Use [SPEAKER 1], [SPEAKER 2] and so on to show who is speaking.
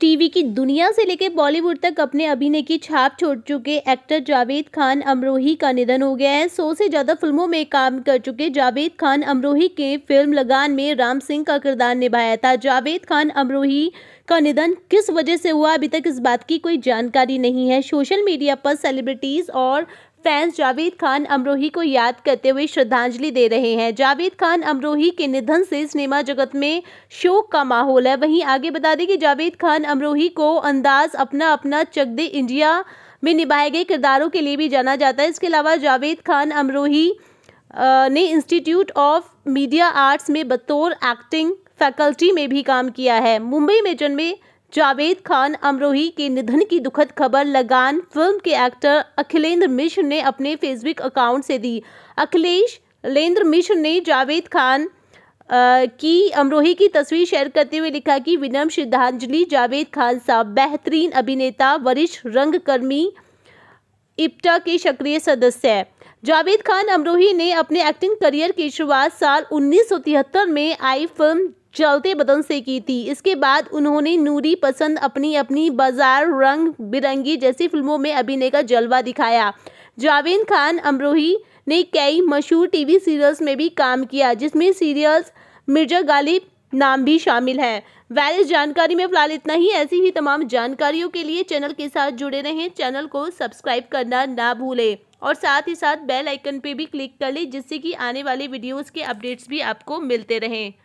[SPEAKER 1] TV की दुनिया से लेकर बॉलीवुड तक अपने अभिनय की छाप छोड़ चुके एक्टर जावेद खान अमरोही का निधन हो गया है सौ से ज़्यादा फिल्मों में काम कर चुके जावेद खान अमरोही के फिल्म लगान में राम सिंह का किरदार निभाया था जावेद खान अमरोही का निधन किस वजह से हुआ अभी तक इस बात की कोई जानकारी नहीं है सोशल मीडिया पर सेलिब्रिटीज़ और फैंस जावेद खान अमरोही को याद करते हुए श्रद्धांजलि दे रहे हैं जावेद खान अमरोही के निधन से सिनेमा जगत में शोक का माहौल है वहीं आगे बता दें कि जावेद खान अमरोही को अंदाज अपना अपना चक दे इंडिया में निभाए गए किरदारों के लिए भी जाना जाता है इसके अलावा जावेद खान अमरोही ने इंस्टीट्यूट ऑफ मीडिया आर्ट्स में बतौर एक्टिंग फैकल्टी में भी काम किया है मुंबई में जन्मे जावेद खान अमरोही के निधन की दुखद खबर लगान फिल्म के एक्टर अखिलेंद्र मिश्र ने अपने फेसबुक अकाउंट से दी अखिलेश लेंद्र मिश्र ने जावेद खान आ, की अमरोही की तस्वीर शेयर करते हुए लिखा कि विनम श्रद्धांजलि जावेद खान साहब बेहतरीन अभिनेता वरिष्ठ रंगकर्मी इप्टा के सक्रिय सदस्य है जावेद खान अमरोही ने अपने एक्टिंग करियर की शुरुआत साल उन्नीस में आई फिल्म चलते बदन से की थी इसके बाद उन्होंने नूरी पसंद अपनी अपनी बाजार रंग बिरंगी जैसी फिल्मों में अभिनय का जलवा दिखाया जावेद खान अमरोही ने कई मशहूर टीवी सीरियल्स में भी काम किया जिसमें सीरियल्स मिर्जा गालिब नाम भी शामिल है वैलिस जानकारी में फिलहाल इतना ही ऐसी ही तमाम जानकारियों के लिए चैनल के साथ जुड़े रहें चैनल को सब्सक्राइब करना ना भूलें और साथ ही साथ बेल आइकन पर भी क्लिक कर लें जिससे कि आने वाले वीडियोस के अपडेट्स भी आपको मिलते रहें